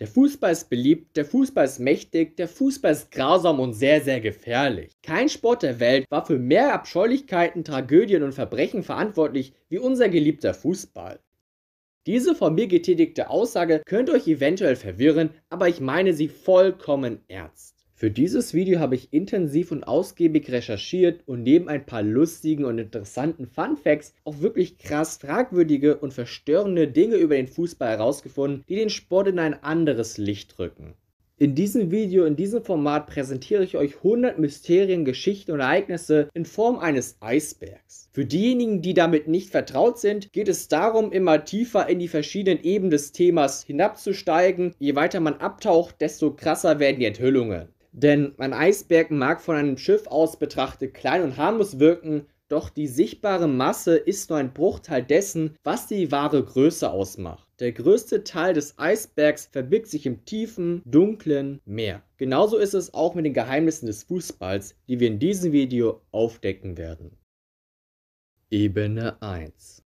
Der Fußball ist beliebt, der Fußball ist mächtig, der Fußball ist grausam und sehr, sehr gefährlich. Kein Sport der Welt war für mehr Abscheulichkeiten, Tragödien und Verbrechen verantwortlich wie unser geliebter Fußball. Diese von mir getätigte Aussage könnte euch eventuell verwirren, aber ich meine sie vollkommen ernst. Für dieses Video habe ich intensiv und ausgiebig recherchiert und neben ein paar lustigen und interessanten Fun Facts auch wirklich krass fragwürdige und verstörende Dinge über den Fußball herausgefunden, die den Sport in ein anderes Licht rücken. In diesem Video, in diesem Format präsentiere ich euch 100 Mysterien, Geschichten und Ereignisse in Form eines Eisbergs. Für diejenigen, die damit nicht vertraut sind, geht es darum, immer tiefer in die verschiedenen Ebenen des Themas hinabzusteigen. Je weiter man abtaucht, desto krasser werden die Enthüllungen. Denn ein Eisberg mag von einem Schiff aus betrachtet klein und harmlos wirken, doch die sichtbare Masse ist nur ein Bruchteil dessen, was die wahre Größe ausmacht. Der größte Teil des Eisbergs verbirgt sich im tiefen, dunklen Meer. Genauso ist es auch mit den Geheimnissen des Fußballs, die wir in diesem Video aufdecken werden. Ebene 1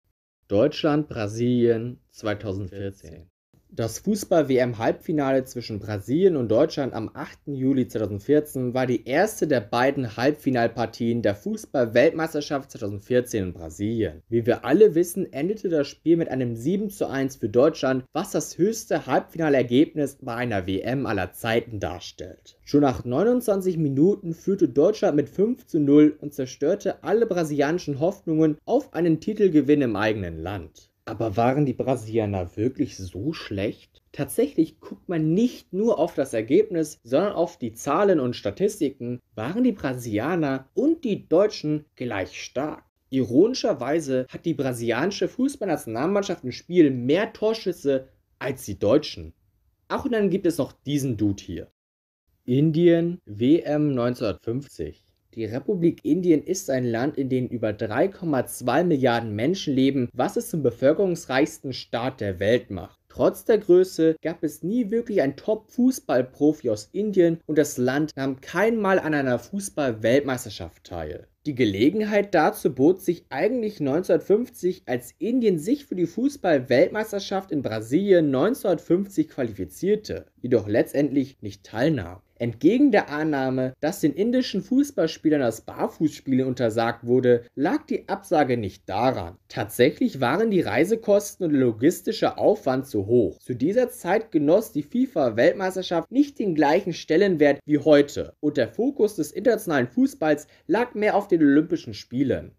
Deutschland-Brasilien 2014 das Fußball-WM-Halbfinale zwischen Brasilien und Deutschland am 8. Juli 2014 war die erste der beiden Halbfinalpartien der Fußball-Weltmeisterschaft 2014 in Brasilien. Wie wir alle wissen, endete das Spiel mit einem 7:1 für Deutschland, was das höchste Halbfinalergebnis bei einer WM aller Zeiten darstellt. Schon nach 29 Minuten führte Deutschland mit 5:0 und zerstörte alle brasilianischen Hoffnungen auf einen Titelgewinn im eigenen Land. Aber waren die Brasilianer wirklich so schlecht? Tatsächlich guckt man nicht nur auf das Ergebnis, sondern auf die Zahlen und Statistiken. Waren die Brasilianer und die Deutschen gleich stark? Ironischerweise hat die brasilianische Fußballnationalmannschaft im Spiel mehr Torschüsse als die Deutschen. Ach, und dann gibt es noch diesen Dude hier. Indien WM 1950. Die Republik Indien ist ein Land, in dem über 3,2 Milliarden Menschen leben, was es zum bevölkerungsreichsten Staat der Welt macht. Trotz der Größe gab es nie wirklich einen Top-Fußballprofi aus Indien und das Land nahm keinmal an einer Fußball-Weltmeisterschaft teil. Die Gelegenheit dazu bot sich eigentlich 1950, als Indien sich für die Fußball-Weltmeisterschaft in Brasilien 1950 qualifizierte, jedoch letztendlich nicht teilnahm. Entgegen der Annahme, dass den indischen Fußballspielern das Barfußspielen untersagt wurde, lag die Absage nicht daran. Tatsächlich waren die Reisekosten und der logistische Aufwand zu hoch. Zu dieser Zeit genoss die FIFA-Weltmeisterschaft nicht den gleichen Stellenwert wie heute und der Fokus des internationalen Fußballs lag mehr auf den Olympischen Spielen.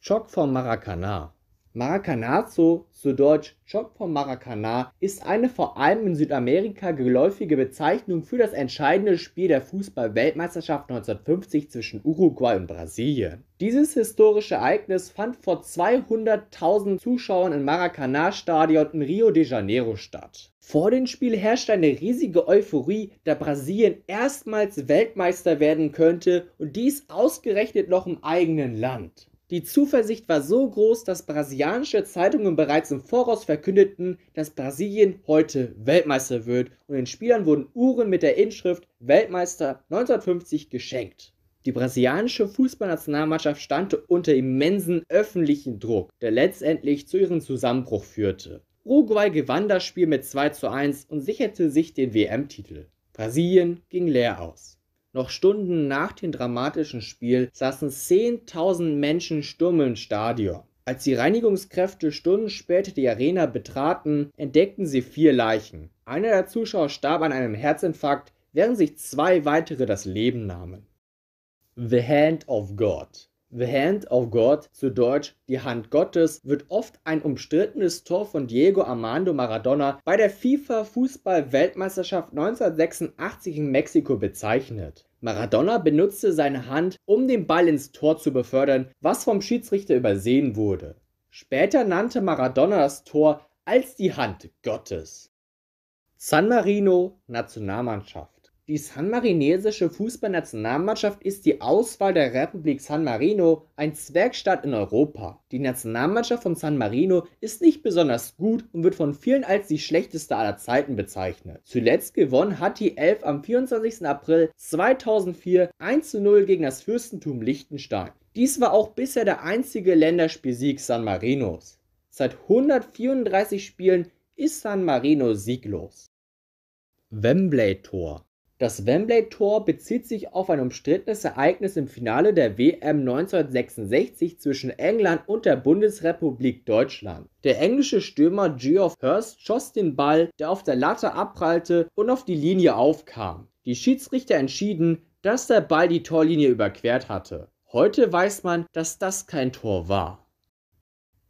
Schock vom Maracanã Maracanazo, zu Deutsch Job vom Maracaná, ist eine vor allem in Südamerika geläufige Bezeichnung für das entscheidende Spiel der Fußball-Weltmeisterschaft 1950 zwischen Uruguay und Brasilien. Dieses historische Ereignis fand vor 200.000 Zuschauern im Maracaná-Stadion in Rio de Janeiro statt. Vor dem Spiel herrschte eine riesige Euphorie, da Brasilien erstmals Weltmeister werden könnte und dies ausgerechnet noch im eigenen Land. Die Zuversicht war so groß, dass brasilianische Zeitungen bereits im Voraus verkündeten, dass Brasilien heute Weltmeister wird und den Spielern wurden Uhren mit der Inschrift Weltmeister 1950 geschenkt. Die brasilianische Fußballnationalmannschaft stand unter immensen öffentlichen Druck, der letztendlich zu ihrem Zusammenbruch führte. Uruguay gewann das Spiel mit 2 zu 1 und sicherte sich den WM-Titel. Brasilien ging leer aus. Noch Stunden nach dem dramatischen Spiel saßen 10.000 Menschen stumm im Stadion. Als die Reinigungskräfte Stunden später die Arena betraten, entdeckten sie vier Leichen. Einer der Zuschauer starb an einem Herzinfarkt, während sich zwei weitere das Leben nahmen. The Hand of God The Hand of God, zu Deutsch die Hand Gottes, wird oft ein umstrittenes Tor von Diego Armando Maradona bei der FIFA-Fußball-Weltmeisterschaft 1986 in Mexiko bezeichnet. Maradona benutzte seine Hand, um den Ball ins Tor zu befördern, was vom Schiedsrichter übersehen wurde. Später nannte Maradona das Tor als die Hand Gottes. San Marino Nationalmannschaft die sanmarinesische Fußballnationalmannschaft ist die Auswahl der Republik San Marino, ein Zwergstaat in Europa. Die Nationalmannschaft von San Marino ist nicht besonders gut und wird von vielen als die schlechteste aller Zeiten bezeichnet. Zuletzt gewonnen hat die Elf am 24. April 2004 1 0 gegen das Fürstentum Liechtenstein. Dies war auch bisher der einzige Länderspielsieg San Marinos. Seit 134 Spielen ist San Marino sieglos. Wembley-Tor das Wembley-Tor bezieht sich auf ein umstrittenes Ereignis im Finale der WM 1966 zwischen England und der Bundesrepublik Deutschland. Der englische Stürmer Geoff Hurst schoss den Ball, der auf der Latte abprallte und auf die Linie aufkam. Die Schiedsrichter entschieden, dass der Ball die Torlinie überquert hatte. Heute weiß man, dass das kein Tor war.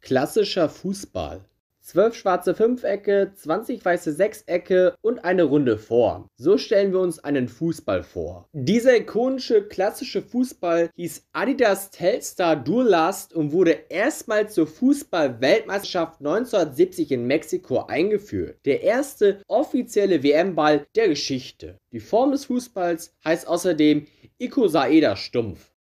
Klassischer Fußball 12 schwarze Fünfecke, 20 weiße Sechsecke und eine runde Form. So stellen wir uns einen Fußball vor. Dieser ikonische klassische Fußball hieß Adidas Telstar Durlast und wurde erstmals zur Fußball-Weltmeisterschaft 1970 in Mexiko eingeführt. Der erste offizielle WM-Ball der Geschichte. Die Form des Fußballs heißt außerdem Icosaeder Stumpf.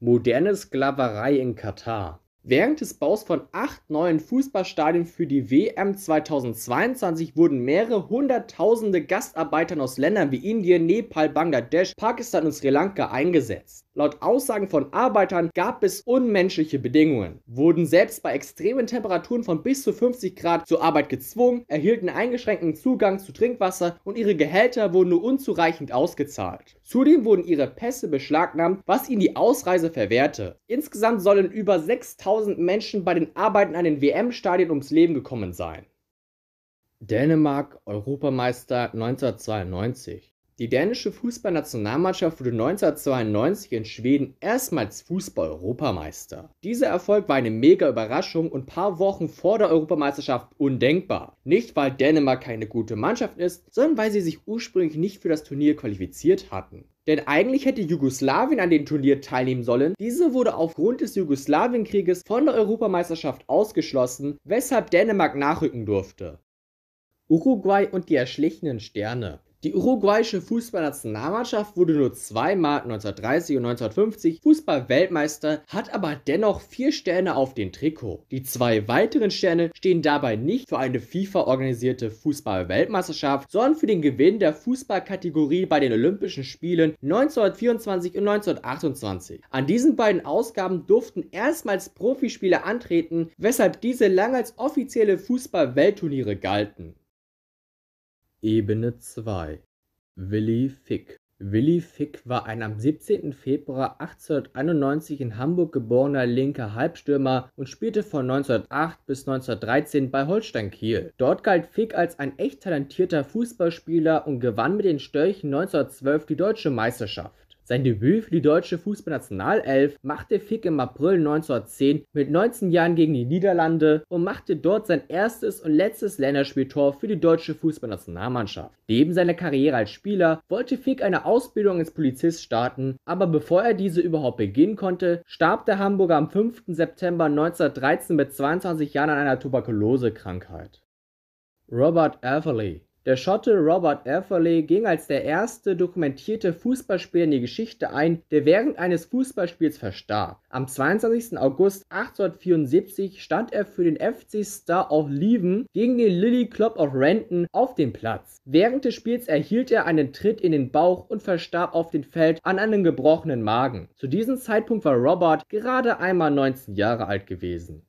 Moderne Sklaverei in Katar. Während des Baus von acht neuen Fußballstadien für die WM 2022 wurden mehrere hunderttausende Gastarbeitern aus Ländern wie Indien, Nepal, Bangladesch, Pakistan und Sri Lanka eingesetzt. Laut Aussagen von Arbeitern gab es unmenschliche Bedingungen, wurden selbst bei extremen Temperaturen von bis zu 50 Grad zur Arbeit gezwungen, erhielten eingeschränkten Zugang zu Trinkwasser und ihre Gehälter wurden nur unzureichend ausgezahlt. Zudem wurden ihre Pässe beschlagnahmt, was ihnen die Ausreise verwehrte. Insgesamt sollen über 6000 Menschen bei den Arbeiten an den WM-Stadien ums Leben gekommen sein. Dänemark Europameister 1992 die dänische Fußballnationalmannschaft wurde 1992 in Schweden erstmals Fußball-Europameister. Dieser Erfolg war eine mega Überraschung und paar Wochen vor der Europameisterschaft undenkbar. Nicht, weil Dänemark keine gute Mannschaft ist, sondern weil sie sich ursprünglich nicht für das Turnier qualifiziert hatten. Denn eigentlich hätte Jugoslawien an dem Turnier teilnehmen sollen. Diese wurde aufgrund des Jugoslawienkrieges von der Europameisterschaft ausgeschlossen, weshalb Dänemark nachrücken durfte. Uruguay und die erschlichenen Sterne. Die uruguayische Fußballnationalmannschaft wurde nur zweimal 1930 und 1950 Fußballweltmeister, hat aber dennoch vier Sterne auf dem Trikot. Die zwei weiteren Sterne stehen dabei nicht für eine FIFA-organisierte Fußballweltmeisterschaft, sondern für den Gewinn der Fußballkategorie bei den Olympischen Spielen 1924 und 1928. An diesen beiden Ausgaben durften erstmals Profispieler antreten, weshalb diese lange als offizielle Fußballweltturniere galten. Ebene 2 Willi Fick Willi Fick war ein am 17. Februar 1891 in Hamburg geborener linker Halbstürmer und spielte von 1908 bis 1913 bei Holstein Kiel. Dort galt Fick als ein echt talentierter Fußballspieler und gewann mit den Störchen 1912 die deutsche Meisterschaft. Sein Debüt für die deutsche Fußballnationalelf machte Fick im April 1910 mit 19 Jahren gegen die Niederlande und machte dort sein erstes und letztes Länderspieltor für die deutsche Fußballnationalmannschaft. Neben seiner Karriere als Spieler wollte Fick eine Ausbildung als Polizist starten, aber bevor er diese überhaupt beginnen konnte, starb der Hamburger am 5. September 1913 mit 22 Jahren an einer Tuberkulosekrankheit. Robert Atherley der Schotte Robert Atherley ging als der erste dokumentierte Fußballspieler in die Geschichte ein, der während eines Fußballspiels verstarb. Am 22. August 1874 stand er für den FC Star of Leven gegen den Lily Club of Renton auf dem Platz. Während des Spiels erhielt er einen Tritt in den Bauch und verstarb auf dem Feld an einem gebrochenen Magen. Zu diesem Zeitpunkt war Robert gerade einmal 19 Jahre alt gewesen.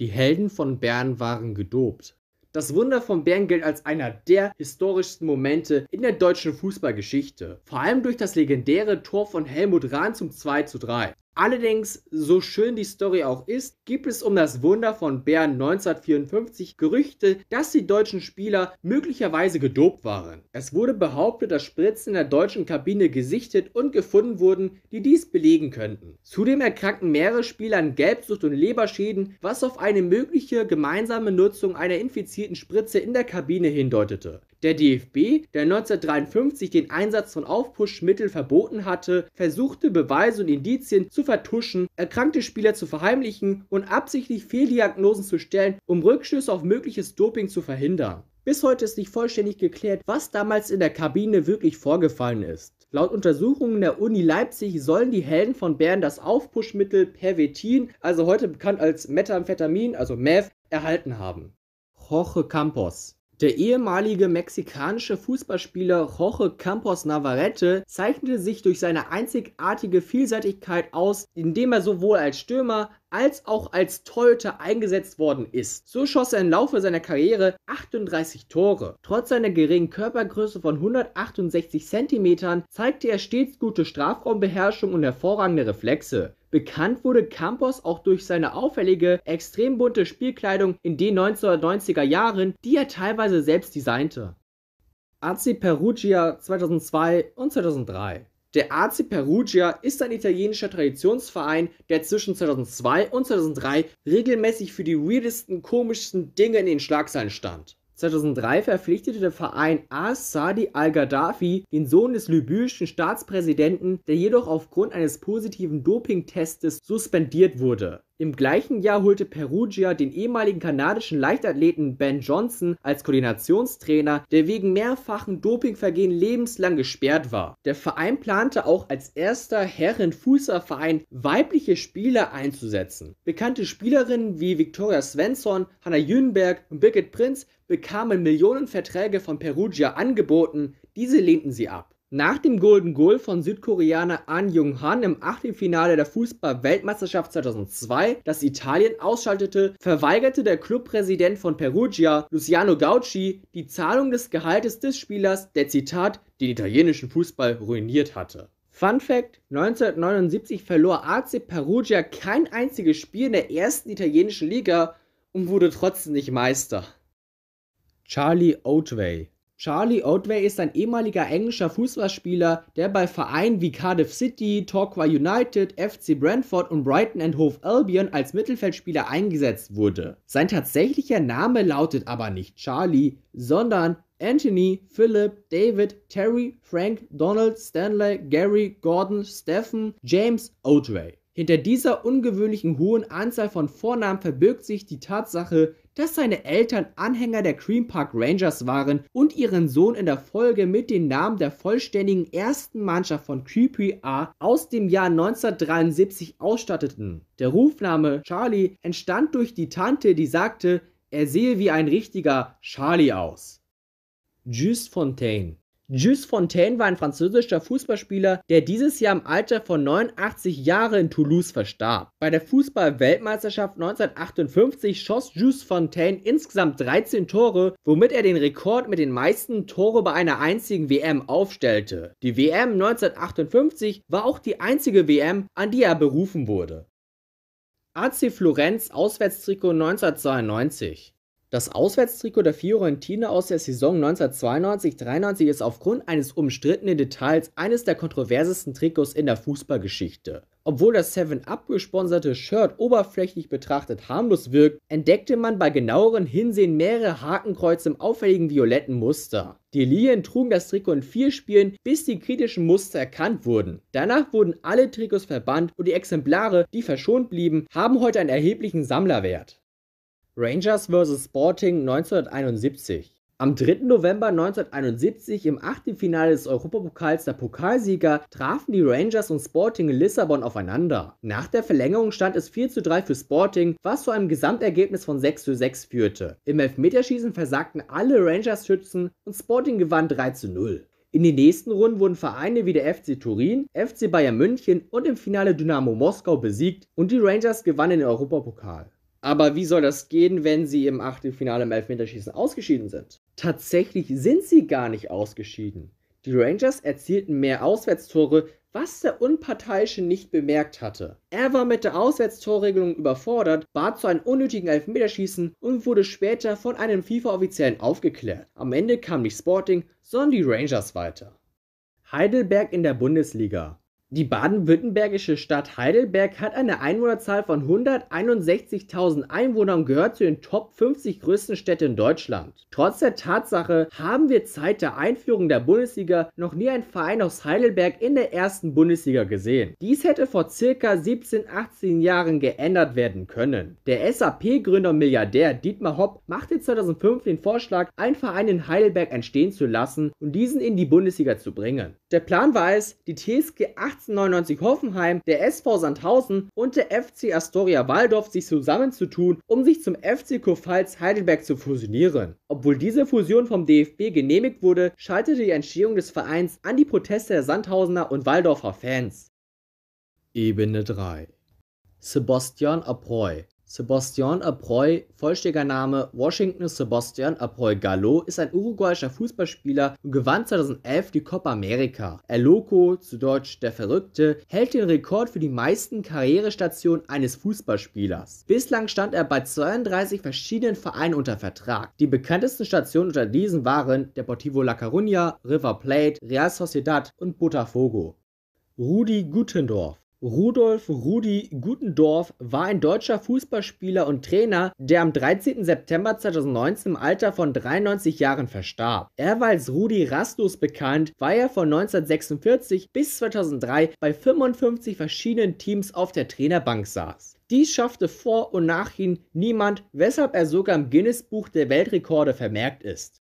Die Helden von Bern waren gedopt. Das Wunder von Bern gilt als einer der historischsten Momente in der deutschen Fußballgeschichte, vor allem durch das legendäre Tor von Helmut Rahn zum 2:3. Allerdings, so schön die Story auch ist, gibt es um das Wunder von Bern 1954 Gerüchte, dass die deutschen Spieler möglicherweise gedopt waren. Es wurde behauptet, dass Spritzen in der deutschen Kabine gesichtet und gefunden wurden, die dies belegen könnten. Zudem erkrankten mehrere Spieler an Gelbsucht und Leberschäden, was auf eine mögliche gemeinsame Nutzung einer infizierten Spritze in der Kabine hindeutete. Der DFB, der 1953 den Einsatz von Aufpuschmitteln verboten hatte, versuchte Beweise und Indizien zu vertuschen, erkrankte Spieler zu verheimlichen und absichtlich Fehldiagnosen zu stellen, um Rückschlüsse auf mögliches Doping zu verhindern. Bis heute ist nicht vollständig geklärt, was damals in der Kabine wirklich vorgefallen ist. Laut Untersuchungen der Uni Leipzig sollen die Helden von Bern das Aufpuschmittel Pervetin, also heute bekannt als Methamphetamin, also Meth, erhalten haben. Jorge Campos. Der ehemalige mexikanische Fußballspieler Jorge Campos Navarrete zeichnete sich durch seine einzigartige Vielseitigkeit aus, indem er sowohl als Stürmer als auch als Torhüter eingesetzt worden ist. So schoss er im Laufe seiner Karriere 38 Tore. Trotz seiner geringen Körpergröße von 168 cm zeigte er stets gute Strafraumbeherrschung und hervorragende Reflexe. Bekannt wurde Campos auch durch seine auffällige, extrem bunte Spielkleidung in den 1990er Jahren, die er teilweise selbst designte. AC Perugia 2002 und 2003 der AC Perugia ist ein italienischer Traditionsverein, der zwischen 2002 und 2003 regelmäßig für die weirdesten, komischsten Dinge in den Schlagzeilen stand. 2003 verpflichtete der Verein As-Sadi al-Gaddafi, den Sohn des libyschen Staatspräsidenten, der jedoch aufgrund eines positiven Dopingtests suspendiert wurde. Im gleichen Jahr holte Perugia den ehemaligen kanadischen Leichtathleten Ben Johnson als Koordinationstrainer, der wegen mehrfachen Dopingvergehen lebenslang gesperrt war. Der Verein plante auch als erster Herren-Fußballverein weibliche Spieler einzusetzen. Bekannte Spielerinnen wie Victoria Svensson, Hannah Jünberg und Birgit Prinz bekamen Millionenverträge von Perugia angeboten, diese lehnten sie ab. Nach dem Golden Goal von Südkoreaner An Jung Han im Achtelfinale der Fußball-Weltmeisterschaft 2002, das Italien ausschaltete, verweigerte der Clubpräsident von Perugia, Luciano Gauci, die Zahlung des Gehaltes des Spielers, der Zitat den italienischen Fußball ruiniert hatte. Fun Fact: 1979 verlor AC Perugia kein einziges Spiel in der ersten italienischen Liga und wurde trotzdem nicht Meister. Charlie Oatway Charlie Oatvey ist ein ehemaliger englischer Fußballspieler, der bei Vereinen wie Cardiff City, Torquay United, FC Brentford und Brighton and Hove Albion als Mittelfeldspieler eingesetzt wurde. Sein tatsächlicher Name lautet aber nicht Charlie, sondern Anthony, Philip, David, Terry, Frank, Donald, Stanley, Gary, Gordon, Stephen, James Oatvey. Hinter dieser ungewöhnlichen hohen Anzahl von Vornamen verbirgt sich die Tatsache, dass seine Eltern Anhänger der Cream Park Rangers waren und ihren Sohn in der Folge mit den Namen der vollständigen ersten Mannschaft von QPR aus dem Jahr 1973 ausstatteten. Der Rufname Charlie entstand durch die Tante, die sagte, er sehe wie ein richtiger Charlie aus. Just Fontaine Jules Fontaine war ein französischer Fußballspieler, der dieses Jahr im Alter von 89 Jahren in Toulouse verstarb. Bei der Fußball-Weltmeisterschaft 1958 schoss Jules Fontaine insgesamt 13 Tore, womit er den Rekord mit den meisten Tore bei einer einzigen WM aufstellte. Die WM 1958 war auch die einzige WM, an die er berufen wurde. AC Florenz Auswärtstrikot 1992 das Auswärtstrikot der Fiorentina aus der Saison 1992-93 ist aufgrund eines umstrittenen Details eines der kontroversesten Trikots in der Fußballgeschichte. Obwohl das 7-Up gesponserte Shirt oberflächlich betrachtet harmlos wirkt, entdeckte man bei genaueren Hinsehen mehrere Hakenkreuze im auffälligen violetten Muster. Die Lilien trugen das Trikot in vier Spielen, bis die kritischen Muster erkannt wurden. Danach wurden alle Trikots verbannt und die Exemplare, die verschont blieben, haben heute einen erheblichen Sammlerwert. Rangers vs. Sporting 1971. Am 3. November 1971 im Achtelfinale des Europapokals der Pokalsieger trafen die Rangers und Sporting in Lissabon aufeinander. Nach der Verlängerung stand es 4 zu 3 für Sporting, was zu einem Gesamtergebnis von 6 zu 6 führte. Im Elfmeterschießen versagten alle Rangers-Schützen und Sporting gewann 3 zu 0. In den nächsten Runden wurden Vereine wie der FC Turin, FC Bayern München und im Finale Dynamo Moskau besiegt und die Rangers gewannen den Europapokal. Aber wie soll das gehen, wenn sie im Achtelfinale im Elfmeterschießen ausgeschieden sind? Tatsächlich sind sie gar nicht ausgeschieden. Die Rangers erzielten mehr Auswärtstore, was der Unparteiische nicht bemerkt hatte. Er war mit der Auswärtstorregelung überfordert, bat zu einem unnötigen Elfmeterschießen und wurde später von einem FIFA-Offiziellen aufgeklärt. Am Ende kam nicht Sporting, sondern die Rangers weiter. Heidelberg in der Bundesliga. Die baden-württembergische Stadt Heidelberg hat eine Einwohnerzahl von 161.000 Einwohnern und gehört zu den Top 50 größten Städten in Deutschland. Trotz der Tatsache haben wir seit der Einführung der Bundesliga noch nie einen Verein aus Heidelberg in der ersten Bundesliga gesehen. Dies hätte vor circa 17, 18 Jahren geändert werden können. Der SAP-Gründer und Milliardär Dietmar Hopp machte 2005 den Vorschlag, einen Verein in Heidelberg entstehen zu lassen und diesen in die Bundesliga zu bringen. Der Plan war es, die TSG 18 1899 Hoffenheim, der SV Sandhausen und der FC Astoria Waldorf sich zusammenzutun, um sich zum FC Kurpfalz Heidelberg zu fusionieren. Obwohl diese Fusion vom DFB genehmigt wurde, schaltete die Entstehung des Vereins an die Proteste der Sandhausener und Waldorfer Fans. Ebene 3 Sebastian Aproy Sebastian Abreu, vollständiger Name Washington Sebastian Abreu Gallo, ist ein uruguayischer Fußballspieler und gewann 2011 die Copa America. El Loco, zu Deutsch der Verrückte, hält den Rekord für die meisten Karrierestationen eines Fußballspielers. Bislang stand er bei 32 verschiedenen Vereinen unter Vertrag. Die bekanntesten Stationen unter diesen waren Deportivo La Coruña, River Plate, Real Sociedad und Botafogo. Rudi Gutendorf Rudolf Rudi Gutendorf war ein deutscher Fußballspieler und Trainer, der am 13. September 2019 im Alter von 93 Jahren verstarb. Er war als Rudi Rastlos bekannt, war er von 1946 bis 2003 bei 55 verschiedenen Teams auf der Trainerbank saß. Dies schaffte vor und nach ihm niemand, weshalb er sogar im Guinness-Buch der Weltrekorde vermerkt ist.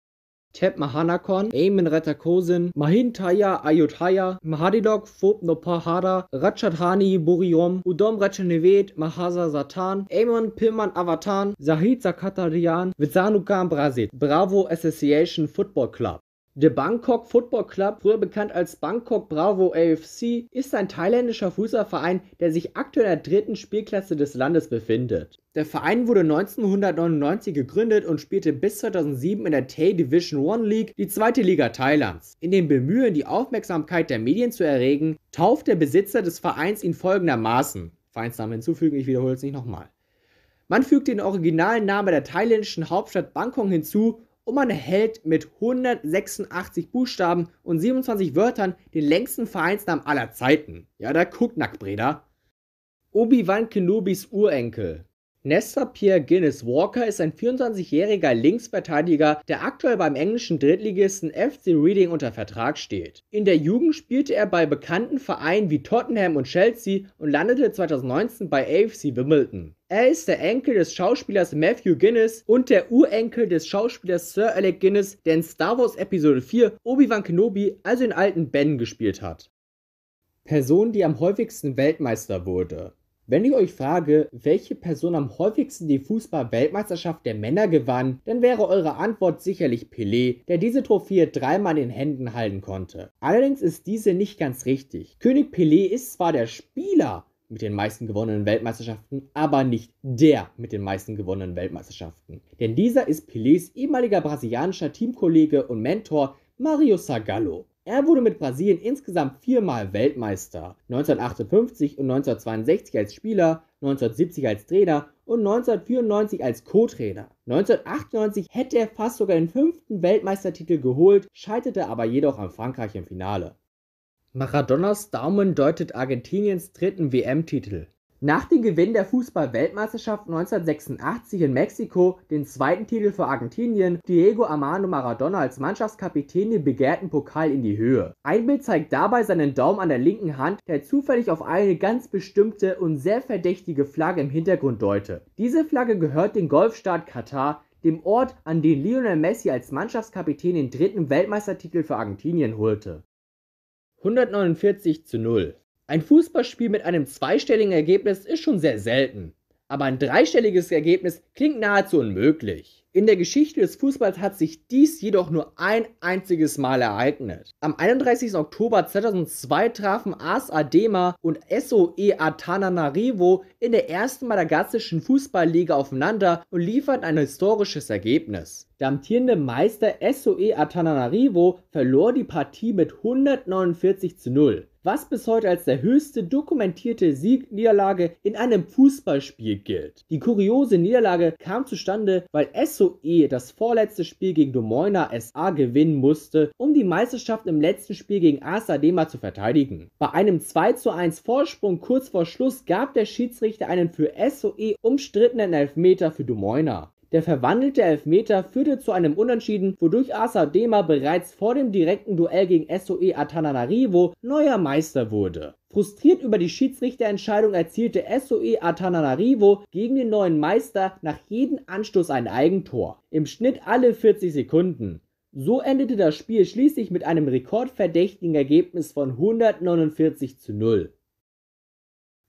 Tep Mahanakon, Amen Retakosin, Mahintaya Ayutthaya, Mahadilok Phobnopahada, Ratchadhani Buriom, Udom Ratchanevet, Mahasa Satan, Amon Pilman Avatan, Zahid Zakatarian, Vizanukam Brazil, Bravo Association Football Club. Der Bangkok Football Club, früher bekannt als Bangkok Bravo AFC, ist ein thailändischer Fußballverein, der sich aktuell in der dritten Spielklasse des Landes befindet. Der Verein wurde 1999 gegründet und spielte bis 2007 in der Thai Division One League, die zweite Liga Thailands. In dem Bemühen, die Aufmerksamkeit der Medien zu erregen, tauft der Besitzer des Vereins ihn folgendermaßen. Vereinsnamen hinzufügen, ich wiederhole es nicht nochmal. Man fügt den originalen Namen der thailändischen Hauptstadt Bangkok hinzu und man hält mit 186 Buchstaben und 27 Wörtern den längsten Vereinsnamen aller Zeiten. Ja, da guckt Nackbreda. Obi-Wan Kenobis Urenkel. Nestor Pierre Guinness Walker ist ein 24-jähriger Linksverteidiger, der aktuell beim englischen Drittligisten FC Reading unter Vertrag steht. In der Jugend spielte er bei bekannten Vereinen wie Tottenham und Chelsea und landete 2019 bei AFC Wimbledon. Er ist der Enkel des Schauspielers Matthew Guinness und der Urenkel des Schauspielers Sir Alec Guinness, der in Star Wars Episode 4 Obi-Wan Kenobi, also den alten Ben, gespielt hat. Person, die am häufigsten Weltmeister wurde. Wenn ich euch frage, welche Person am häufigsten die Fußball-Weltmeisterschaft der Männer gewann, dann wäre eure Antwort sicherlich Pelé, der diese Trophäe dreimal in Händen halten konnte. Allerdings ist diese nicht ganz richtig. König Pelé ist zwar der Spieler mit den meisten gewonnenen Weltmeisterschaften, aber nicht der mit den meisten gewonnenen Weltmeisterschaften. Denn dieser ist Pelés ehemaliger brasilianischer Teamkollege und Mentor Mario Sagallo. Er wurde mit Brasilien insgesamt viermal Weltmeister, 1958 und 1962 als Spieler, 1970 als Trainer und 1994 als Co-Trainer. 1998 hätte er fast sogar den fünften Weltmeistertitel geholt, scheiterte aber jedoch an Frankreich im Finale. Maradonas Daumen deutet Argentiniens dritten WM-Titel nach dem Gewinn der Fußball-Weltmeisterschaft 1986 in Mexiko, den zweiten Titel für Argentinien, Diego Armando Maradona als Mannschaftskapitän den begehrten Pokal in die Höhe. Ein Bild zeigt dabei seinen Daumen an der linken Hand, der zufällig auf eine ganz bestimmte und sehr verdächtige Flagge im Hintergrund deute. Diese Flagge gehört dem Golfstaat Katar, dem Ort, an dem Lionel Messi als Mannschaftskapitän den dritten Weltmeistertitel für Argentinien holte. 149 zu 0 ein Fußballspiel mit einem zweistelligen Ergebnis ist schon sehr selten. Aber ein dreistelliges Ergebnis klingt nahezu unmöglich. In der Geschichte des Fußballs hat sich dies jedoch nur ein einziges Mal ereignet. Am 31. Oktober 2002 trafen AS Adema und SOE Atananarivo in der ersten madagassischen Fußballliga aufeinander und lieferten ein historisches Ergebnis. Der amtierende Meister SOE Atananarivo verlor die Partie mit 149 zu 0 was bis heute als der höchste dokumentierte Siegniederlage in einem Fußballspiel gilt. Die kuriose Niederlage kam zustande, weil SOE das vorletzte Spiel gegen Domoina SA gewinnen musste, um die Meisterschaft im letzten Spiel gegen Asa Dema zu verteidigen. Bei einem 2 zu 1 Vorsprung kurz vor Schluss gab der Schiedsrichter einen für SOE umstrittenen Elfmeter für Domoina. Der verwandelte Elfmeter führte zu einem Unentschieden, wodurch Asa Dema bereits vor dem direkten Duell gegen SOE Atananarivo neuer Meister wurde. Frustriert über die Schiedsrichterentscheidung erzielte SOE Atananarivo gegen den neuen Meister nach jedem Anstoß ein Eigentor. Im Schnitt alle 40 Sekunden. So endete das Spiel schließlich mit einem rekordverdächtigen Ergebnis von 149 zu 0.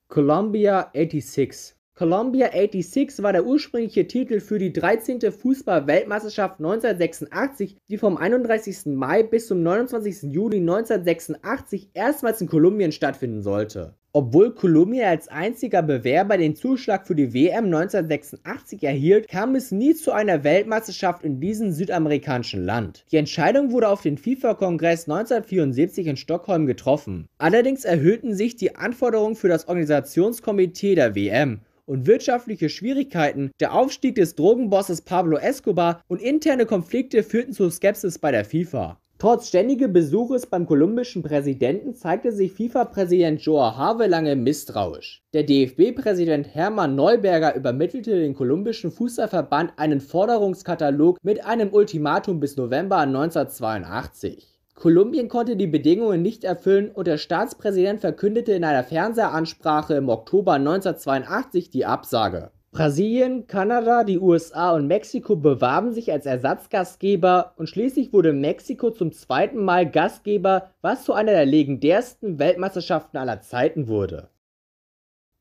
Columbia 86 Columbia 86 war der ursprüngliche Titel für die 13. Fußball-Weltmeisterschaft 1986, die vom 31. Mai bis zum 29. Juli 1986 erstmals in Kolumbien stattfinden sollte. Obwohl Kolumbien als einziger Bewerber den Zuschlag für die WM 1986 erhielt, kam es nie zu einer Weltmeisterschaft in diesem südamerikanischen Land. Die Entscheidung wurde auf den FIFA-Kongress 1974 in Stockholm getroffen. Allerdings erhöhten sich die Anforderungen für das Organisationskomitee der WM und wirtschaftliche Schwierigkeiten, der Aufstieg des Drogenbosses Pablo Escobar und interne Konflikte führten zu Skepsis bei der FIFA. Trotz ständigen Besuches beim kolumbischen Präsidenten zeigte sich FIFA-Präsident Joao Havelange misstrauisch. Der DFB-Präsident Hermann Neuberger übermittelte dem kolumbischen Fußballverband einen Forderungskatalog mit einem Ultimatum bis November 1982. Kolumbien konnte die Bedingungen nicht erfüllen und der Staatspräsident verkündete in einer Fernsehansprache im Oktober 1982 die Absage. Brasilien, Kanada, die USA und Mexiko bewarben sich als Ersatzgastgeber und schließlich wurde Mexiko zum zweiten Mal Gastgeber, was zu einer der legendärsten Weltmeisterschaften aller Zeiten wurde.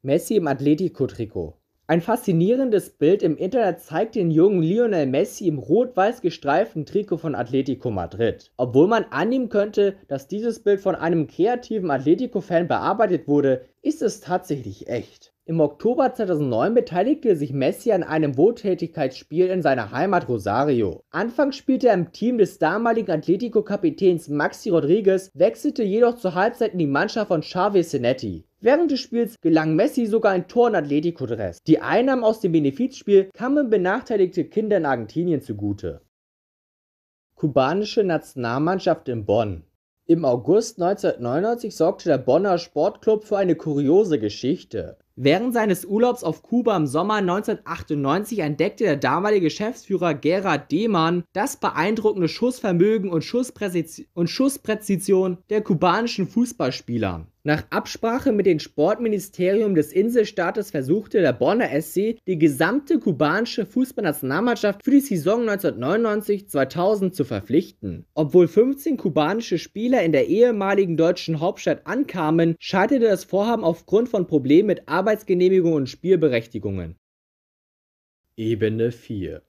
Messi im Atletico-Trikot ein faszinierendes Bild im Internet zeigt den jungen Lionel Messi im rot-weiß gestreiften Trikot von Atletico Madrid. Obwohl man annehmen könnte, dass dieses Bild von einem kreativen Atletico-Fan bearbeitet wurde, ist es tatsächlich echt. Im Oktober 2009 beteiligte sich Messi an einem Wohltätigkeitsspiel in seiner Heimat Rosario. Anfangs spielte er im Team des damaligen Atletico-Kapitäns Maxi Rodriguez, wechselte jedoch zur Halbzeit in die Mannschaft von Xavi Senetti. Während des Spiels gelang Messi sogar ein Tor in Atletico Dress. Die Einnahmen aus dem Benefizspiel kamen benachteiligte Kinder in Argentinien zugute. Kubanische Nationalmannschaft in Bonn im August 1999 sorgte der Bonner Sportclub für eine kuriose Geschichte. Während seines Urlaubs auf Kuba im Sommer 1998 entdeckte der damalige Geschäftsführer Gerhard Demann das beeindruckende Schussvermögen und, Schusspräzision der kubanischen Fußballspieler. Nach Absprache mit dem Sportministerium des Inselstaates versuchte der Bonner SC, die gesamte kubanische Fußballnationalmannschaft für die Saison 1999-2000 zu verpflichten. Obwohl 15 kubanische Spieler in der ehemaligen deutschen Hauptstadt ankamen, scheiterte das Vorhaben aufgrund von Problemen mit Arbeitsgenehmigungen und Spielberechtigungen. Ebene 4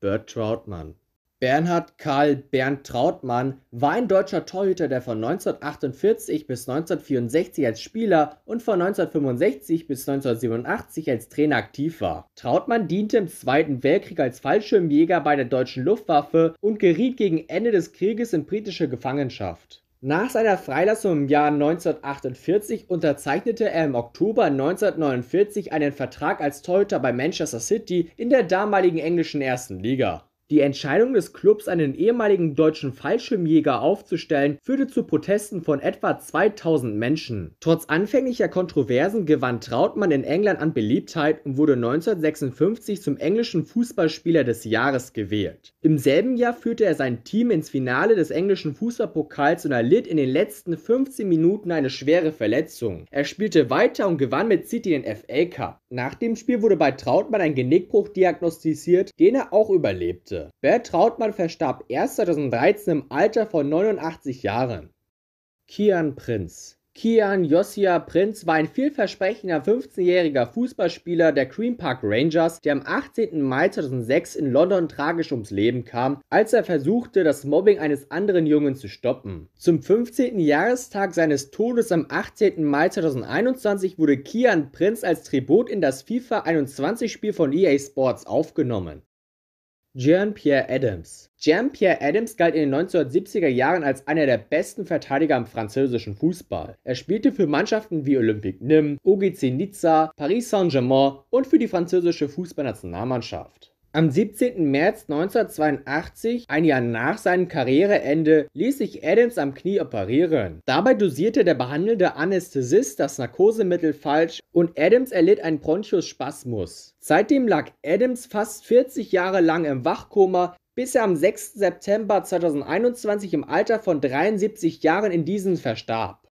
Bert Trautmann Bernhard Karl Bernd Trautmann war ein deutscher Torhüter, der von 1948 bis 1964 als Spieler und von 1965 bis 1987 als Trainer aktiv war. Trautmann diente im Zweiten Weltkrieg als Fallschirmjäger bei der deutschen Luftwaffe und geriet gegen Ende des Krieges in britische Gefangenschaft. Nach seiner Freilassung im Jahr 1948 unterzeichnete er im Oktober 1949 einen Vertrag als Torhüter bei Manchester City in der damaligen englischen ersten Liga. Die Entscheidung des Clubs, einen ehemaligen deutschen Fallschirmjäger aufzustellen, führte zu Protesten von etwa 2000 Menschen. Trotz anfänglicher Kontroversen gewann Trautmann in England an Beliebtheit und wurde 1956 zum englischen Fußballspieler des Jahres gewählt. Im selben Jahr führte er sein Team ins Finale des englischen Fußballpokals und erlitt in den letzten 15 Minuten eine schwere Verletzung. Er spielte weiter und gewann mit City den FA Cup. Nach dem Spiel wurde bei Trautmann ein Genickbruch diagnostiziert, den er auch überlebte. Bert Trautmann verstarb erst 2013 im Alter von 89 Jahren. Kian Prinz Kian Josiah Prinz war ein vielversprechender 15-jähriger Fußballspieler der Green Park Rangers, der am 18. Mai 2006 in London tragisch ums Leben kam, als er versuchte, das Mobbing eines anderen Jungen zu stoppen. Zum 15. Jahrestag seines Todes am 18. Mai 2021 wurde Kian Prinz als Tribut in das FIFA 21 Spiel von EA Sports aufgenommen. Jean-Pierre Adams. Jean-Pierre Adams galt in den 1970er Jahren als einer der besten Verteidiger im französischen Fußball. Er spielte für Mannschaften wie Olympique Nîmes, OGC Nizza, Paris Saint-Germain und für die französische Fußballnationalmannschaft. Am 17. März 1982, ein Jahr nach seinem Karriereende, ließ sich Adams am Knie operieren. Dabei dosierte der behandelnde Anästhesist das Narkosemittel falsch und Adams erlitt einen Bronchospasmus. Seitdem lag Adams fast 40 Jahre lang im Wachkoma, bis er am 6. September 2021 im Alter von 73 Jahren in diesem verstarb.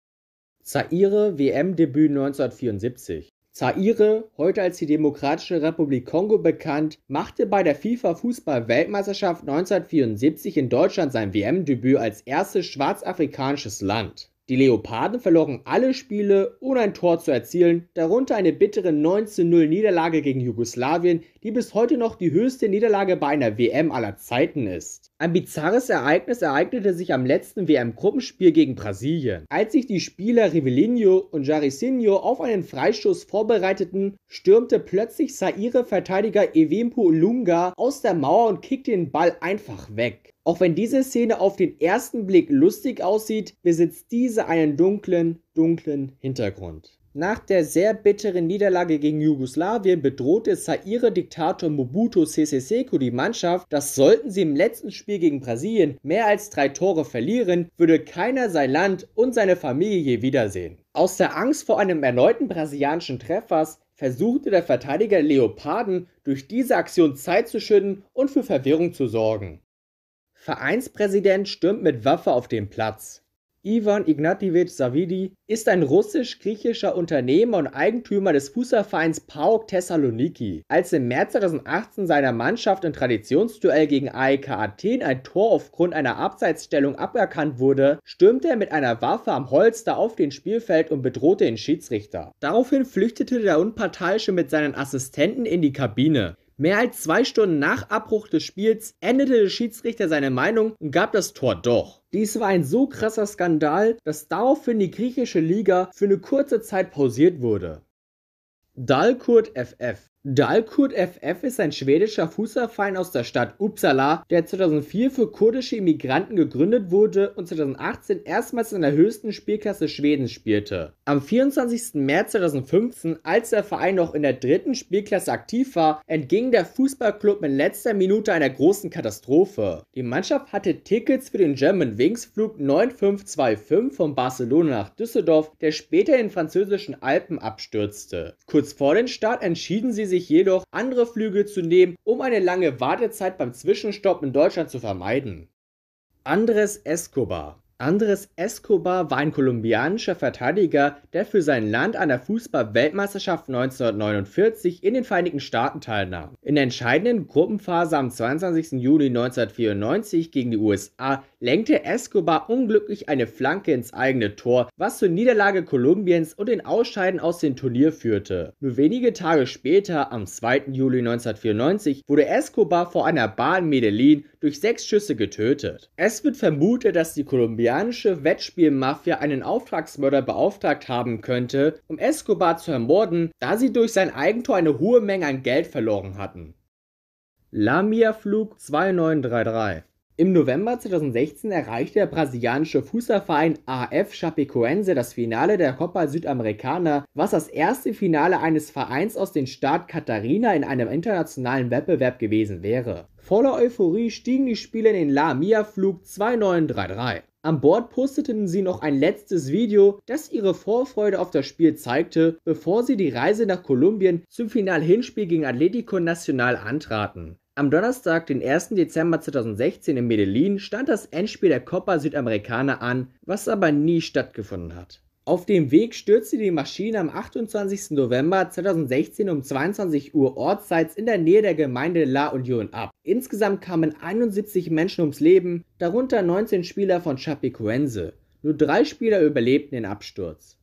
Zaire WM-Debüt 1974 Zaire, heute als die Demokratische Republik Kongo bekannt, machte bei der FIFA-Fußball-Weltmeisterschaft 1974 in Deutschland sein WM-Debüt als erstes schwarzafrikanisches Land. Die Leoparden verloren alle Spiele ohne ein Tor zu erzielen, darunter eine bittere 19-0 Niederlage gegen Jugoslawien, die bis heute noch die höchste Niederlage bei einer WM aller Zeiten ist. Ein bizarres Ereignis ereignete sich am letzten WM-Gruppenspiel gegen Brasilien. Als sich die Spieler Rivelinho und Jaricinho auf einen Freistoß vorbereiteten, stürmte plötzlich Saire-Verteidiger Evempo Lunga aus der Mauer und kickte den Ball einfach weg. Auch wenn diese Szene auf den ersten Blick lustig aussieht, besitzt diese einen dunklen, dunklen Hintergrund. Nach der sehr bitteren Niederlage gegen Jugoslawien bedrohte Zaire Diktator Mobutu Sese Seko die Mannschaft, dass sollten sie im letzten Spiel gegen Brasilien mehr als drei Tore verlieren, würde keiner sein Land und seine Familie je wiedersehen. Aus der Angst vor einem erneuten brasilianischen Treffers versuchte der Verteidiger Leoparden durch diese Aktion Zeit zu schütten und für Verwirrung zu sorgen. Vereinspräsident stürmt mit Waffe auf den Platz. Ivan Ignatievich Savidi ist ein russisch-griechischer Unternehmer und Eigentümer des Fußballvereins PAOK Thessaloniki. Als im März 2018 seiner Mannschaft im Traditionsduell gegen AEK Athen ein Tor aufgrund einer Abseitsstellung aberkannt wurde, stürmte er mit einer Waffe am Holster auf den Spielfeld und bedrohte den Schiedsrichter. Daraufhin flüchtete der Unparteiische mit seinen Assistenten in die Kabine. Mehr als zwei Stunden nach Abbruch des Spiels endete der Schiedsrichter seine Meinung und gab das Tor doch. Dies war ein so krasser Skandal, dass daraufhin die griechische Liga für eine kurze Zeit pausiert wurde. Dalkurd FF Dalkurd FF ist ein schwedischer Fußballverein aus der Stadt Uppsala, der 2004 für kurdische Immigranten gegründet wurde und 2018 erstmals in der höchsten Spielklasse Schwedens spielte. Am 24. März 2015, als der Verein noch in der dritten Spielklasse aktiv war, entging der Fußballclub in letzter Minute einer großen Katastrophe. Die Mannschaft hatte Tickets für den German Wings Flug 9525 von Barcelona nach Düsseldorf, der später in den französischen Alpen abstürzte. Kurz vor dem Start entschieden sie sich sich jedoch, andere Flüge zu nehmen, um eine lange Wartezeit beim Zwischenstopp in Deutschland zu vermeiden. Andres Escobar Andres Escobar war ein kolumbianischer Verteidiger, der für sein Land an der Fußball-Weltmeisterschaft 1949 in den Vereinigten Staaten teilnahm. In der entscheidenden Gruppenphase am 22. Juli 1994 gegen die USA lenkte Escobar unglücklich eine Flanke ins eigene Tor, was zur Niederlage Kolumbiens und den Ausscheiden aus dem Turnier führte. Nur wenige Tage später, am 2. Juli 1994, wurde Escobar vor einer Bar in Medellin durch sechs Schüsse getötet. Es wird vermutet, dass die kolumbianische Wettspielmafia einen Auftragsmörder beauftragt haben könnte, um Escobar zu ermorden, da sie durch sein Eigentor eine hohe Menge an Geld verloren hatten. Lamia Flug 2933 im November 2016 erreichte der brasilianische Fußballverein AF Chapecoense das Finale der Copa Südamericana, was das erste Finale eines Vereins aus dem Staat Catarina in einem internationalen Wettbewerb gewesen wäre. Voller Euphorie stiegen die Spieler in den La Mia Flug 2933. An Bord posteten sie noch ein letztes Video, das ihre Vorfreude auf das Spiel zeigte, bevor sie die Reise nach Kolumbien zum Final-Hinspiel gegen Atletico Nacional antraten. Am Donnerstag, den 1. Dezember 2016 in Medellin, stand das Endspiel der Copa Südamericana an, was aber nie stattgefunden hat. Auf dem Weg stürzte die Maschine am 28. November 2016 um 22 Uhr ortszeit in der Nähe der Gemeinde La Union ab. Insgesamt kamen 71 Menschen ums Leben, darunter 19 Spieler von Chapecoense. Nur drei Spieler überlebten den Absturz.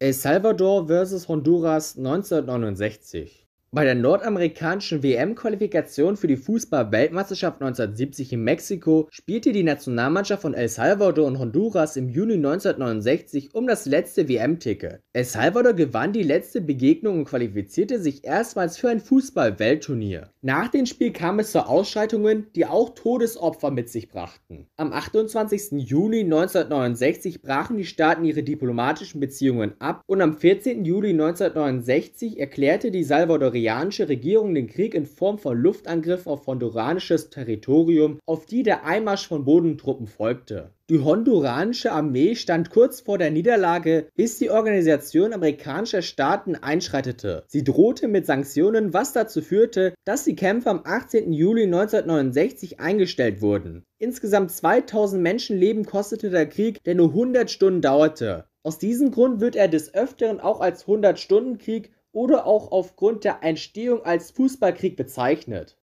El Salvador vs. Honduras 1969 bei der nordamerikanischen WM-Qualifikation für die Fußball-Weltmeisterschaft 1970 in Mexiko spielte die Nationalmannschaft von El Salvador und Honduras im Juni 1969 um das letzte WM-Ticket. El Salvador gewann die letzte Begegnung und qualifizierte sich erstmals für ein Fußball-Weltturnier. Nach dem Spiel kam es zu Ausschreitungen, die auch Todesopfer mit sich brachten. Am 28. Juli 1969 brachen die Staaten ihre diplomatischen Beziehungen ab und am 14. Juli 1969 erklärte die salvadorianische Regierung den Krieg in Form von Luftangriffen auf honduranisches Territorium, auf die der Einmarsch von Bodentruppen folgte. Die honduranische Armee stand kurz vor der Niederlage, bis die Organisation amerikanischer Staaten einschreitete. Sie drohte mit Sanktionen, was dazu führte, dass die Kämpfe am 18. Juli 1969 eingestellt wurden. Insgesamt 2000 Menschenleben kostete der Krieg, der nur 100 Stunden dauerte. Aus diesem Grund wird er des Öfteren auch als 100-Stunden-Krieg oder auch aufgrund der Entstehung als Fußballkrieg bezeichnet.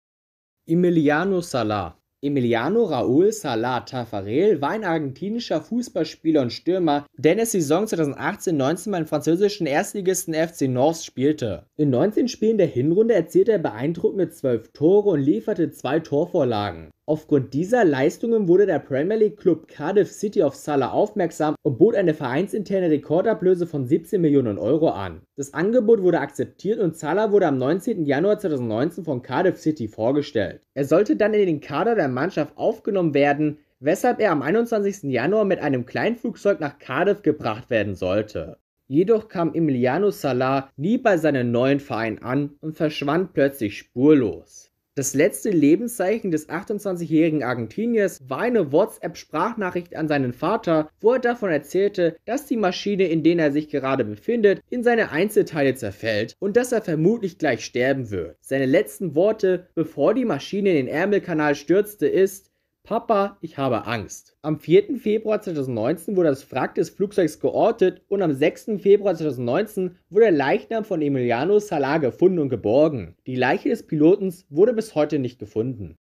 Emiliano Salah Emiliano Raúl Salar Tafarel war ein argentinischer Fußballspieler und Stürmer, der in der Saison 2018-19 beim französischen Erstligisten FC North spielte. In 19 Spielen der Hinrunde erzielte er beeindruckende 12 Tore und lieferte zwei Torvorlagen. Aufgrund dieser Leistungen wurde der Premier League Club Cardiff City auf Salah aufmerksam und bot eine vereinsinterne Rekordablöse von 17 Millionen Euro an. Das Angebot wurde akzeptiert und Salah wurde am 19. Januar 2019 von Cardiff City vorgestellt. Er sollte dann in den Kader der Mannschaft aufgenommen werden, weshalb er am 21. Januar mit einem Kleinflugzeug nach Cardiff gebracht werden sollte. Jedoch kam Emiliano Salah nie bei seinem neuen Verein an und verschwand plötzlich spurlos. Das letzte Lebenszeichen des 28-jährigen Argentiniers war eine WhatsApp-Sprachnachricht an seinen Vater, wo er davon erzählte, dass die Maschine, in der er sich gerade befindet, in seine Einzelteile zerfällt und dass er vermutlich gleich sterben wird. Seine letzten Worte, bevor die Maschine in den Ärmelkanal stürzte, ist Papa, ich habe Angst. Am 4. Februar 2019 wurde das Wrack des Flugzeugs geortet und am 6. Februar 2019 wurde der Leichnam von Emiliano Salah gefunden und geborgen. Die Leiche des Piloten wurde bis heute nicht gefunden.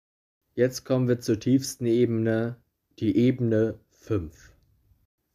Jetzt kommen wir zur tiefsten Ebene, die Ebene 5.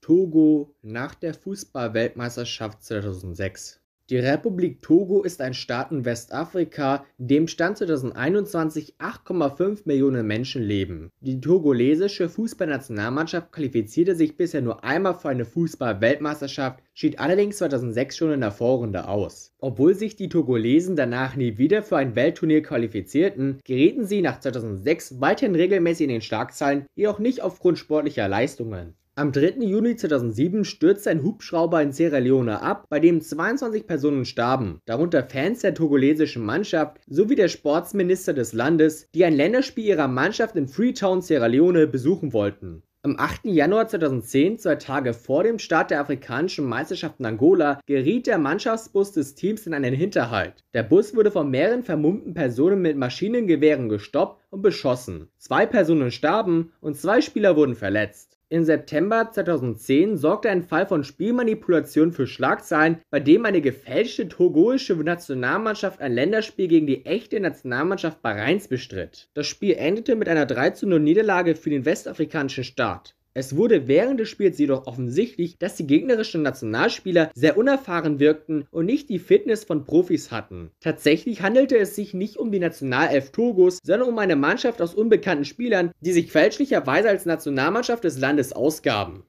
Togo nach der Fußballweltmeisterschaft 2006. Die Republik Togo ist ein Staat in Westafrika, in dem Stand 2021 8,5 Millionen Menschen leben. Die togolesische Fußballnationalmannschaft qualifizierte sich bisher nur einmal für eine Fußball-Weltmeisterschaft, schied allerdings 2006 schon in der Vorrunde aus. Obwohl sich die Togolesen danach nie wieder für ein Weltturnier qualifizierten, gerieten sie nach 2006 weiterhin regelmäßig in den Schlagzeilen, jedoch nicht aufgrund sportlicher Leistungen. Am 3. Juni 2007 stürzte ein Hubschrauber in Sierra Leone ab, bei dem 22 Personen starben, darunter Fans der togolesischen Mannschaft sowie der Sportsminister des Landes, die ein Länderspiel ihrer Mannschaft in Freetown, Sierra Leone besuchen wollten. Am 8. Januar 2010, zwei Tage vor dem Start der afrikanischen Meisterschaft in Angola, geriet der Mannschaftsbus des Teams in einen Hinterhalt. Der Bus wurde von mehreren vermummten Personen mit Maschinengewehren gestoppt und beschossen. Zwei Personen starben und zwei Spieler wurden verletzt. Im September 2010 sorgte ein Fall von Spielmanipulation für Schlagzeilen, bei dem eine gefälschte togoische Nationalmannschaft ein Länderspiel gegen die echte Nationalmannschaft Bahrains bestritt. Das Spiel endete mit einer 3:0 Niederlage für den westafrikanischen Staat. Es wurde während des Spiels jedoch offensichtlich, dass die gegnerischen Nationalspieler sehr unerfahren wirkten und nicht die Fitness von Profis hatten. Tatsächlich handelte es sich nicht um die Nationalelf Togos, sondern um eine Mannschaft aus unbekannten Spielern, die sich fälschlicherweise als Nationalmannschaft des Landes ausgaben.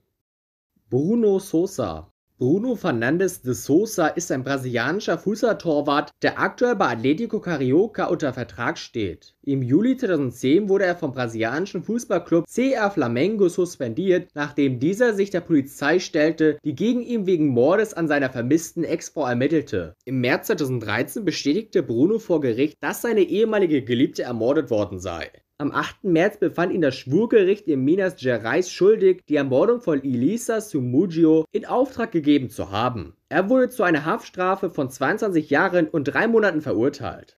Bruno Sosa Bruno Fernandes de Sousa ist ein brasilianischer Fußballtorwart, der aktuell bei Atletico Carioca unter Vertrag steht. Im Juli 2010 wurde er vom brasilianischen Fußballclub CR Flamengo suspendiert, nachdem dieser sich der Polizei stellte, die gegen ihn wegen Mordes an seiner vermissten Ex-Frau ermittelte. Im März 2013 bestätigte Bruno vor Gericht, dass seine ehemalige Geliebte ermordet worden sei. Am 8. März befand ihn das Schwurgericht in Minas Gerais schuldig, die Ermordung von Elisa Sumugio in Auftrag gegeben zu haben. Er wurde zu einer Haftstrafe von 22 Jahren und drei Monaten verurteilt.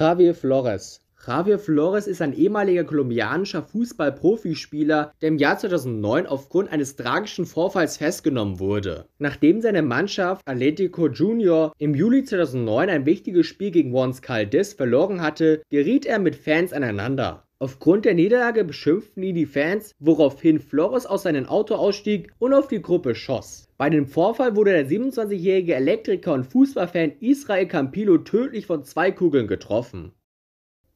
Javier Flores Javier Flores ist ein ehemaliger kolumbianischer Fußballprofispieler, der im Jahr 2009 aufgrund eines tragischen Vorfalls festgenommen wurde. Nachdem seine Mannschaft Atletico Junior im Juli 2009 ein wichtiges Spiel gegen Juan Caldiz verloren hatte, geriet er mit Fans aneinander. Aufgrund der Niederlage beschimpften ihn die Fans, woraufhin Flores aus seinem Auto ausstieg und auf die Gruppe schoss. Bei dem Vorfall wurde der 27-jährige Elektriker und Fußballfan Israel Campilo tödlich von zwei Kugeln getroffen.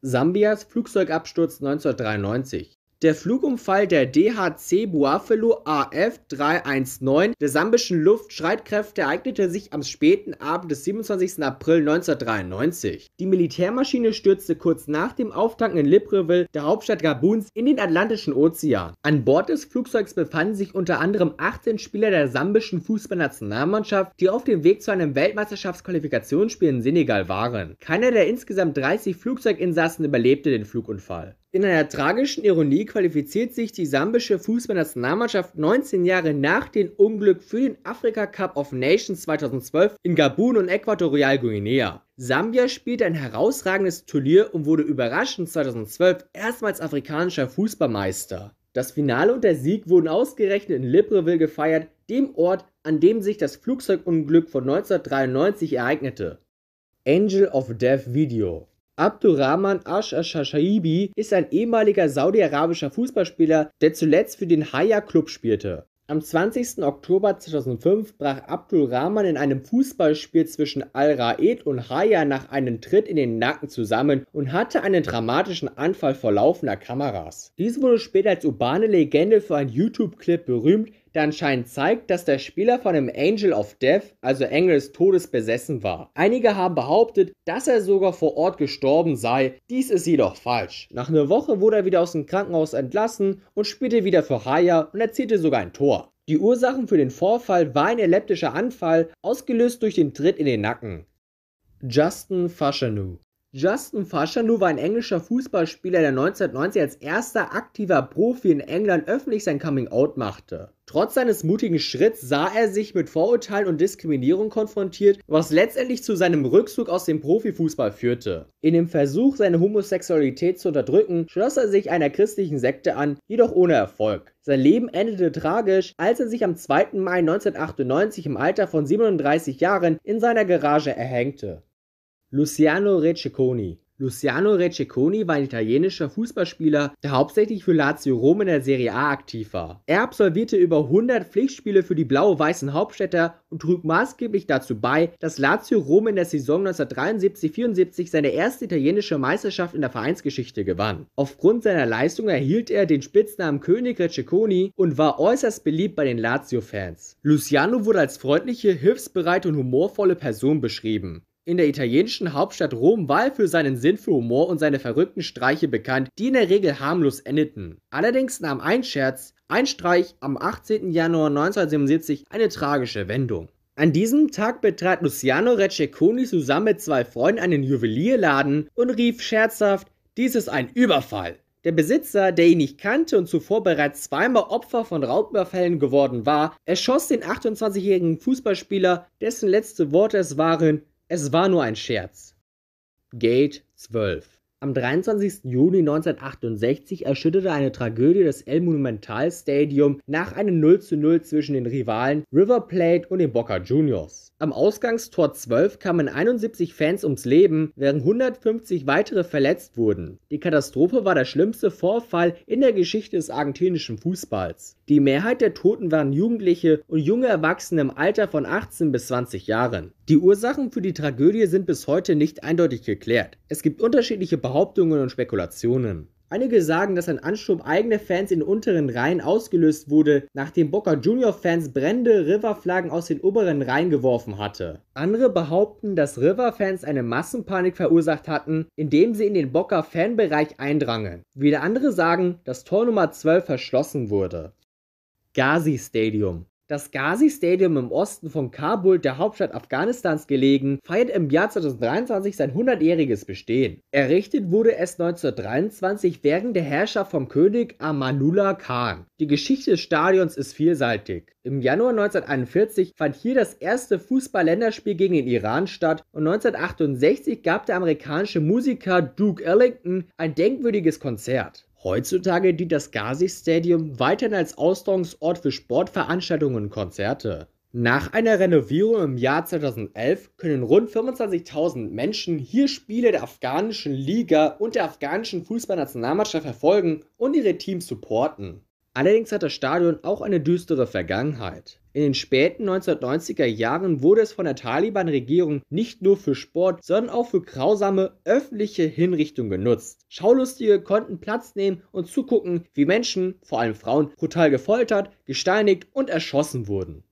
Sambias Flugzeugabsturz 1993 der Flugunfall der DHC Buffalo AF 319 der sambischen Luftstreitkräfte ereignete sich am späten Abend des 27. April 1993. Die Militärmaschine stürzte kurz nach dem Auftanken in Libreville, der Hauptstadt Gabuns, in den Atlantischen Ozean. An Bord des Flugzeugs befanden sich unter anderem 18 Spieler der sambischen Fußballnationalmannschaft, die auf dem Weg zu einem Weltmeisterschaftsqualifikationsspiel in Senegal waren. Keiner der insgesamt 30 Flugzeuginsassen überlebte den Flugunfall. In einer tragischen Ironie qualifiziert sich die sambische Fußballnationalmannschaft 19 Jahre nach dem Unglück für den Afrika Cup of Nations 2012 in Gabun und Äquatorial Guinea. Sambia spielte ein herausragendes Turnier und wurde überraschend 2012 erstmals afrikanischer Fußballmeister. Das Finale und der Sieg wurden ausgerechnet in Libreville gefeiert, dem Ort, an dem sich das Flugzeugunglück von 1993 ereignete. Angel of Death Video Abdurrahman Ash Ashashaibi ist ein ehemaliger saudi-arabischer Fußballspieler, der zuletzt für den Haya Club spielte. Am 20. Oktober 2005 brach Abdulrahman in einem Fußballspiel zwischen Al-Raed und Haya nach einem Tritt in den Nacken zusammen und hatte einen dramatischen Anfall vor laufender Kameras. Dies wurde später als urbane Legende für einen YouTube-Clip berühmt, der anscheinend zeigt, dass der Spieler von dem Angel of Death, also Engel des Todes, besessen war. Einige haben behauptet, dass er sogar vor Ort gestorben sei, dies ist jedoch falsch. Nach einer Woche wurde er wieder aus dem Krankenhaus entlassen und spielte wieder für Haya und erzielte sogar ein Tor. Die Ursachen für den Vorfall war ein epileptischer Anfall, ausgelöst durch den Tritt in den Nacken. Justin Fashanu Justin Fashanu war ein englischer Fußballspieler, der 1990 als erster aktiver Profi in England öffentlich sein Coming-out machte. Trotz seines mutigen Schritts sah er sich mit Vorurteilen und Diskriminierung konfrontiert, was letztendlich zu seinem Rückzug aus dem Profifußball führte. In dem Versuch, seine Homosexualität zu unterdrücken, schloss er sich einer christlichen Sekte an, jedoch ohne Erfolg. Sein Leben endete tragisch, als er sich am 2. Mai 1998 im Alter von 37 Jahren in seiner Garage erhängte. Luciano Receconi. Luciano Receconi war ein italienischer Fußballspieler, der hauptsächlich für Lazio Rom in der Serie A aktiv war. Er absolvierte über 100 Pflichtspiele für die blau-weißen Hauptstädter und trug maßgeblich dazu bei, dass Lazio Rom in der Saison 1973-74 seine erste italienische Meisterschaft in der Vereinsgeschichte gewann. Aufgrund seiner Leistung erhielt er den Spitznamen König Receconi und war äußerst beliebt bei den Lazio-Fans. Luciano wurde als freundliche, hilfsbereite und humorvolle Person beschrieben in der italienischen Hauptstadt Rom war er für seinen Sinn für Humor und seine verrückten Streiche bekannt, die in der Regel harmlos endeten. Allerdings nahm ein Scherz, ein Streich am 18. Januar 1977 eine tragische Wendung. An diesem Tag betrat Luciano Receconi zusammen mit zwei Freunden einen Juwelierladen und rief scherzhaft, dies ist ein Überfall. Der Besitzer, der ihn nicht kannte und zuvor bereits zweimal Opfer von Raubüberfällen geworden war, erschoss den 28-jährigen Fußballspieler, dessen letzte Worte es waren, es war nur ein Scherz. Gate 12. Am 23. Juni 1968 erschütterte eine Tragödie das El Monumental Stadium nach einem 0 zu 0 zwischen den Rivalen River Plate und den Boca Juniors. Am Ausgangstor 12 kamen 71 Fans ums Leben, während 150 weitere verletzt wurden. Die Katastrophe war der schlimmste Vorfall in der Geschichte des argentinischen Fußballs. Die Mehrheit der Toten waren Jugendliche und junge Erwachsene im Alter von 18 bis 20 Jahren. Die Ursachen für die Tragödie sind bis heute nicht eindeutig geklärt. Es gibt unterschiedliche Behauptungen und Spekulationen. Einige sagen, dass ein Ansturm eigener Fans in unteren Reihen ausgelöst wurde, nachdem Boca Junior Fans brennende Riverflaggen aus den oberen Reihen geworfen hatte. Andere behaupten, dass River-Fans eine Massenpanik verursacht hatten, indem sie in den Boca-Fanbereich eindrangen. Wieder andere sagen, dass Tor Nummer 12 verschlossen wurde. Gazi Stadium das Ghazi Stadium im Osten von Kabul, der Hauptstadt Afghanistans gelegen, feiert im Jahr 2023 sein 100-jähriges Bestehen. Errichtet wurde es 1923 während der Herrschaft vom König Amanullah Khan. Die Geschichte des Stadions ist vielseitig. Im Januar 1941 fand hier das erste Fußball-Länderspiel gegen den Iran statt und 1968 gab der amerikanische Musiker Duke Ellington ein denkwürdiges Konzert. Heutzutage dient das Gazi Stadium weiterhin als Austragungsort für Sportveranstaltungen und Konzerte. Nach einer Renovierung im Jahr 2011 können rund 25.000 Menschen hier Spiele der afghanischen Liga und der afghanischen Fußballnationalmannschaft verfolgen und ihre Teams supporten. Allerdings hat das Stadion auch eine düstere Vergangenheit. In den späten 1990er Jahren wurde es von der Taliban-Regierung nicht nur für Sport, sondern auch für grausame öffentliche Hinrichtungen genutzt. Schaulustige konnten Platz nehmen und zugucken, wie Menschen, vor allem Frauen, brutal gefoltert, gesteinigt und erschossen wurden.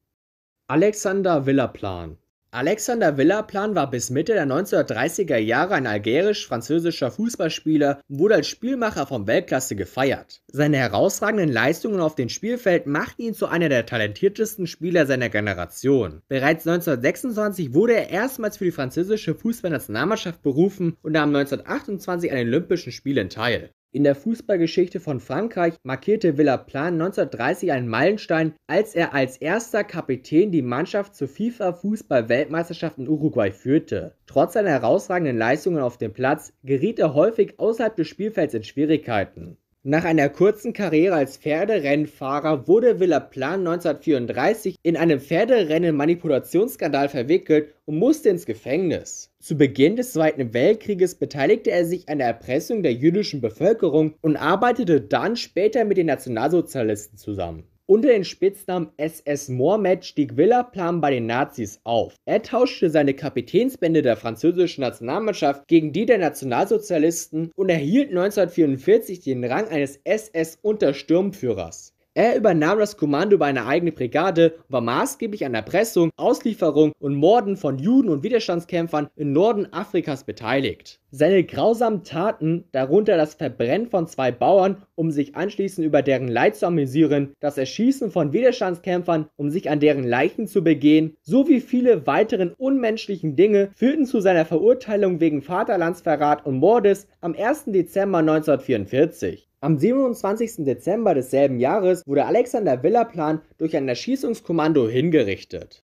Alexander Villaplan Alexander Villaplan war bis Mitte der 1930er Jahre ein algerisch-französischer Fußballspieler und wurde als Spielmacher von Weltklasse gefeiert. Seine herausragenden Leistungen auf dem Spielfeld machten ihn zu einer der talentiertesten Spieler seiner Generation. Bereits 1926 wurde er erstmals für die französische Fußballnationalmannschaft berufen und nahm 1928 an den Olympischen Spielen teil. In der Fußballgeschichte von Frankreich markierte Villaplan 1930 einen Meilenstein, als er als erster Kapitän die Mannschaft zur FIFA-Fußball-Weltmeisterschaft in Uruguay führte. Trotz seiner herausragenden Leistungen auf dem Platz geriet er häufig außerhalb des Spielfelds in Schwierigkeiten nach einer kurzen Karriere als Pferderennfahrer wurde Villaplan 1934 in einem Pferderennen-Manipulationsskandal verwickelt und musste ins Gefängnis. Zu Beginn des Zweiten Weltkrieges beteiligte er sich an der Erpressung der jüdischen Bevölkerung und arbeitete dann später mit den Nationalsozialisten zusammen. Unter dem Spitznamen SS Moormet stieg Villa Villaplan bei den Nazis auf. Er tauschte seine Kapitänsbände der französischen Nationalmannschaft gegen die der Nationalsozialisten und erhielt 1944 den Rang eines SS-Untersturmführers. Er übernahm das Kommando über eine eigene Brigade und war maßgeblich an Erpressung, Auslieferung und Morden von Juden und Widerstandskämpfern im Norden Afrikas beteiligt. Seine grausamen Taten, darunter das Verbrennen von zwei Bauern, um sich anschließend über deren Leid zu amüsieren, das Erschießen von Widerstandskämpfern, um sich an deren Leichen zu begehen, sowie viele weiteren unmenschlichen Dinge führten zu seiner Verurteilung wegen Vaterlandsverrat und Mordes am 1. Dezember 1944. Am 27. Dezember desselben Jahres wurde Alexander Villaplan durch ein Erschießungskommando hingerichtet.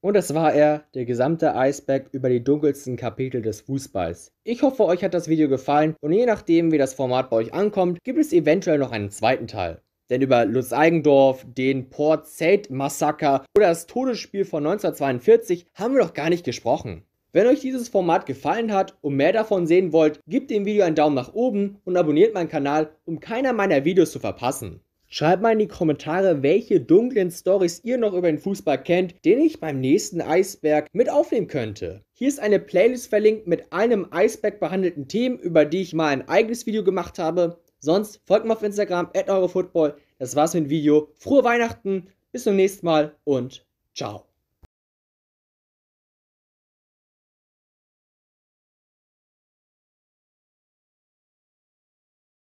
Und das war er, der gesamte Eisberg über die dunkelsten Kapitel des Fußballs. Ich hoffe, euch hat das Video gefallen und je nachdem, wie das Format bei euch ankommt, gibt es eventuell noch einen zweiten Teil. Denn über Lutz Eigendorf, den Port Said Massaker oder das Todesspiel von 1942 haben wir noch gar nicht gesprochen. Wenn euch dieses Format gefallen hat und mehr davon sehen wollt, gebt dem Video einen Daumen nach oben und abonniert meinen Kanal, um keiner meiner Videos zu verpassen. Schreibt mal in die Kommentare, welche dunklen Stories ihr noch über den Fußball kennt, den ich beim nächsten Eisberg mit aufnehmen könnte. Hier ist eine Playlist verlinkt mit einem Eisberg behandelten Themen, über die ich mal ein eigenes Video gemacht habe. Sonst folgt mir auf Instagram @eurofootball. Das war's mit dem Video. Frohe Weihnachten, bis zum nächsten Mal und ciao.